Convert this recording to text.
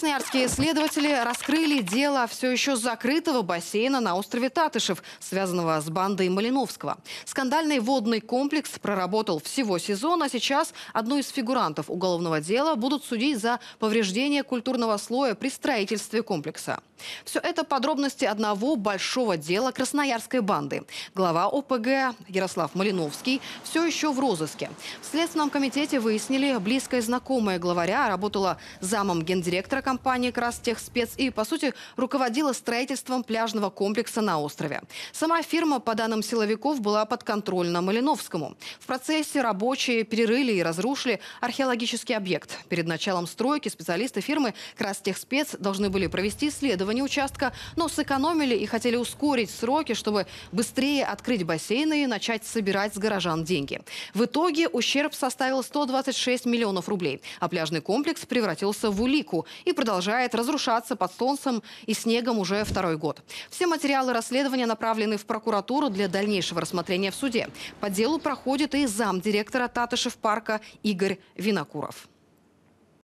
Красноярские следователи раскрыли дело все еще закрытого бассейна на острове Татышев, связанного с бандой Малиновского. Скандальный водный комплекс проработал всего сезон, а сейчас одну из фигурантов уголовного дела будут судить за повреждение культурного слоя при строительстве комплекса. Все это подробности одного большого дела красноярской банды. Глава ОПГ Ярослав Малиновский все еще в розыске. В Следственном комитете выяснили, близкая знакомая главаря работала замом гендиректора компании «Крастехспец» и, по сути, руководила строительством пляжного комплекса на острове. Сама фирма, по данным силовиков, была подконтрольна Малиновскому. В процессе рабочие перерыли и разрушили археологический объект. Перед началом стройки специалисты фирмы «Крастехспец» должны были провести исследование участка, но сэкономили и хотели ускорить сроки, чтобы быстрее открыть бассейны и начать собирать с горожан деньги. В итоге ущерб составил 126 миллионов рублей, а пляжный комплекс превратился в улику и продолжает разрушаться под солнцем и снегом уже второй год. Все материалы расследования направлены в прокуратуру для дальнейшего рассмотрения в суде. По делу проходит и замдиректора Татышев парка Игорь Винокуров.